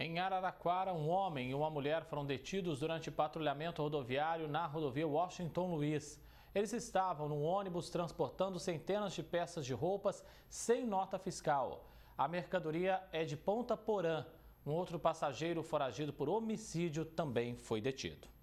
Em Araraquara, um homem e uma mulher foram detidos durante patrulhamento rodoviário na rodovia Washington Luiz. Eles estavam num ônibus transportando centenas de peças de roupas sem nota fiscal. A mercadoria é de Ponta Porã. Um outro passageiro foragido por homicídio também foi detido.